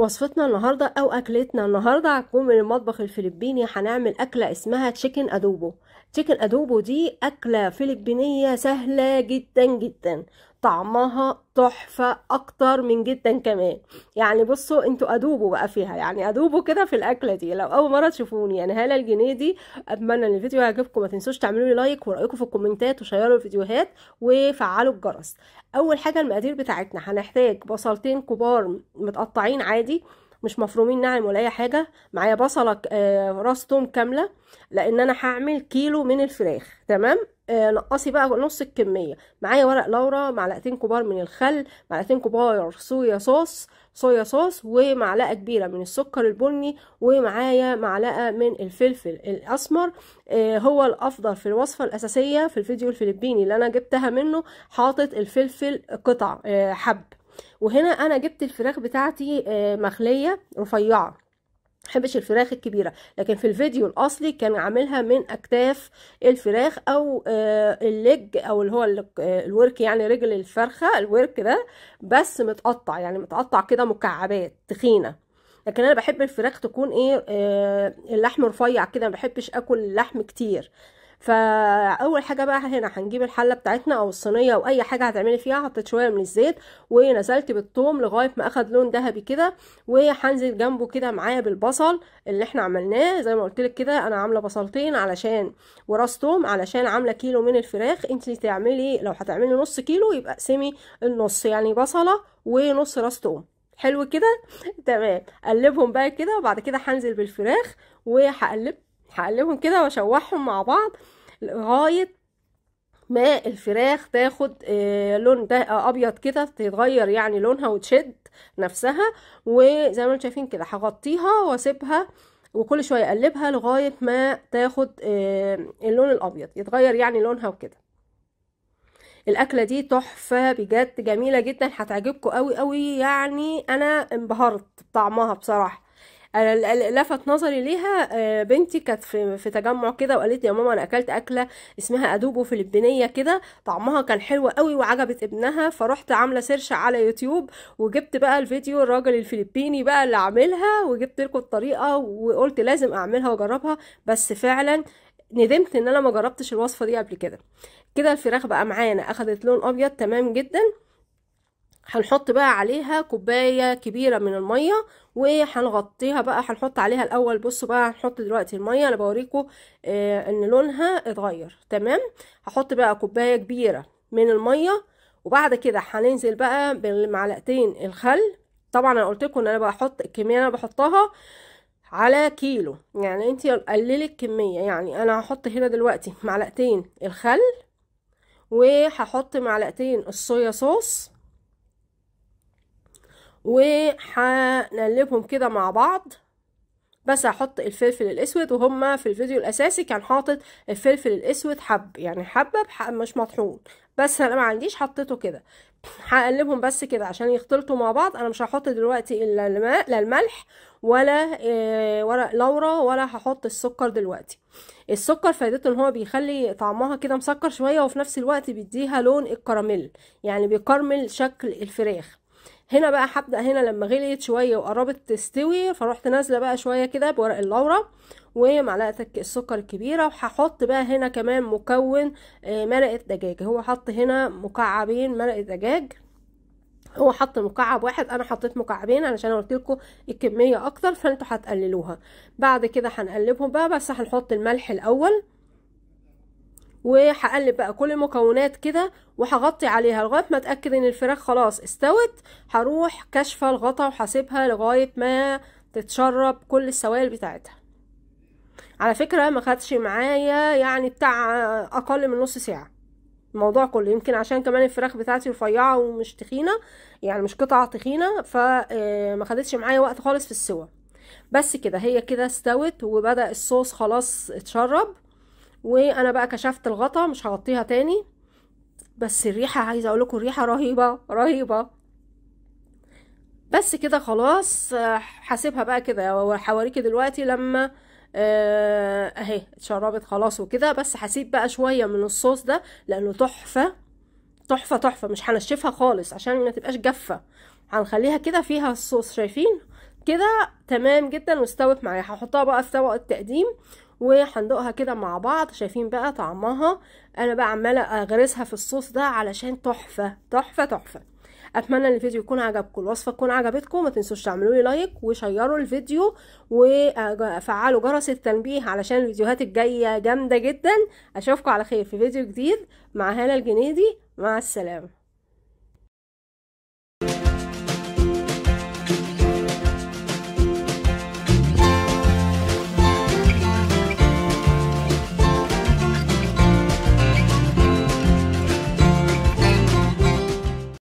وصفتنا النهاردة أو أكلتنا النهاردة هتكون من المطبخ الفلبيني هنعمل أكلة اسمها تشيكن أدوبو تشيكن ادوبو دي اكله فلبينيه سهله جدا جدا طعمها تحفة أكتر من جدا كمان يعني بصوا انتوا أدوبوا بقى فيها يعني أدوبوا كده في الأكلة دي لو أول مرة تشوفوني يعني هالة الجنيدي أتمنى إن الفيديو يعجبكم ما تنسوش تعملوا لي لايك ورأيكم في الكومنتات وشيروا الفيديوهات وفعلوا الجرس أول حاجة المقادير بتاعتنا هنحتاج بصلتين كبار متقطعين عادي مش مفرومين ناعم ولا اي حاجه معايا بصله آه، راس توم كامله لان انا هعمل كيلو من الفراخ تمام آه، نقصي بقى نص الكميه معايا ورق لورا معلقتين كبار من الخل معلقتين كبار صويا صوص صويا صوص ومعلقه كبيره من السكر البني ومعايا معلقه من الفلفل الاسمر آه، هو الافضل في الوصفه الاساسيه في الفيديو الفلبيني اللي انا جبتها منه حاطط الفلفل قطع حب وهنا انا جبت الفراخ بتاعتي آه، مخليه رفيعه حبش الفراخ الكبيرة لكن في الفيديو الأصلي كان عاملها من أكتاف الفراخ أو آه، الليج أو اللي هو آه، الورك يعني رجل الفرخة الورك ده بس متقطع يعني متقطع كده مكعبات تخينة لكن انا بحب الفراخ تكون ايه اللحم رفيع كده ما بحبش اكل لحم كتير فاول حاجه بقى هنا هنجيب الحله بتاعتنا او الصينيه او اي حاجه هتعملي فيها حطيت شويه من الزيت ونزلت بالثوم لغايه ما اخد لون ذهبي كده وهنزل جنبه كده معايا بالبصل اللي احنا عملناه زي ما قلت لك كده انا عامله بصلتين علشان وراس ثوم علشان عامله كيلو من الفراخ انت تعملي لو هتعملي نص كيلو يبقى اقسمي النص يعني بصله ونص راس ثوم حلو كده تمام قلبهم بقى كده وبعد كده هنزل بالفراخ وهقلب هقلبهم كده واشوحهم مع بعض لغايه ما الفراخ تاخد آه، لون ده آه، ابيض كده تتغير يعني لونها وتشد نفسها وزي ما انتم شايفين كده هغطيها واسيبها وكل شويه اقلبها لغايه ما تاخد آه، اللون الابيض يتغير يعني لونها وكده الاكله دي تحفه بجد جميله جدا هتعجبكم قوي قوي يعني انا انبهرت بطعمها بصراحه انا لفت نظري ليها آه، بنتي كانت في, تجمع كده وقالت يا ماما انا اكلت اكله اسمها ادوبو فلبينيه كده طعمها كان حلو قوي وعجبت ابنها فرحت عامله سيرش على يوتيوب وجبت بقى الفيديو الراجل الفلبيني بقى اللي عاملها وجبت لكم الطريقه وقلت لازم اعملها واجربها بس فعلا ندمت ان انا ما جربتش الوصفه دي قبل كده كده الفراخ بقى معانا اخدت لون ابيض تمام جدا هنحط بقى عليها كوباية كبيرة من المية وهنغطيها بقى هنحط عليها الاول بصوا بقى هنحط دلوقتي المية انا بوريكو آه ان لونها اتغير تمام هحط بقى كوباية كبيرة من المية وبعد كده هننزل بقى بالمعلقتين الخل طبعا انا قلت ان انا بحط الكمية انا بحطها على كيلو يعني انت قللي الكمية يعني انا هحط هنا دلوقتي معلقتين الخل وهحط معلقتين الصويا صوص وهنقلبهم كده مع بعض بس هحط الفلفل الاسود وهما في الفيديو الاساسي كان حاطط الفلفل الاسود حب يعني حبه بحب مش مطحون بس انا ما عنديش حطيته كده هقلبهم بس كده عشان يختلطوا مع بعض انا مش هحط دلوقتي لا الملح ولا آه، ورق لورا ولا هحط السكر دلوقتي السكر فايدته ان هو بيخلي طعمها كده مسكر شويه وفي نفس الوقت بيديها لون الكراميل يعني بيكرمل شكل الفراخ هنا بقى هبدا هنا لما غليت شويه وقربت تستوي فروحت نازله بقى شويه كده بورق اللورا ومعلقه السكر الكبيره وهحط بقى هنا كمان مكون آه، مرقه دجاج هو حط هنا مكعبين مرقه دجاج هو حط مكعب واحد انا حطيت مكعبين علشان قلت لكم الكميه اكتر فانتوا هتقللوها بعد كده هنقلبهم بقى بس هنحط الملح الاول وهقلب بقى كل المكونات كده وهغطي عليها لغايه ما اتاكد ان الفراخ خلاص استوت هروح كاشفه الغطا وهسيبها لغايه ما تتشرب كل السوائل بتاعتها على فكره ما خدش معايا يعني بتاع اقل من نص ساعه الموضوع كله يمكن عشان كمان الفراخ بتاعتي رفيعه ومش تخينه يعني مش قطع تخينه فما آه، خدتش معايا وقت خالص في السوى بس كده هي كده استوت وبدا الصوص خلاص اتشرب وانا بقى كشفت الغطا مش هغطيها تاني بس الريحه عايزه اقول لكم الريحه رهيبه رهيبه بس كده خلاص هسيبها بقى كده وحواريكي دلوقتي لما آه، اهي اتشربت خلاص وكده بس هسيب بقى شويه من الصوص ده لانه تحفه تحفه تحفه مش هنشفها خالص عشان ما تبقاش جافه هنخليها كده فيها الصوص شايفين كده تمام جدا واستوت معايا هحطها بقى في طبق التقديم وهندوقها كده مع بعض شايفين بقى طعمها انا بقى عماله اغرسها في الصوص ده علشان تحفه تحفه تحفه اتمنى ان الفيديو يكون عجبكم الوصفه تكون عجبتكم ما تنسوش تعملوا لي لايك وشيروا الفيديو وفعلوا جرس التنبيه علشان الفيديوهات الجايه جامده جدا اشوفكم على خير في فيديو جديد مع هاله الجنيدي مع السلامه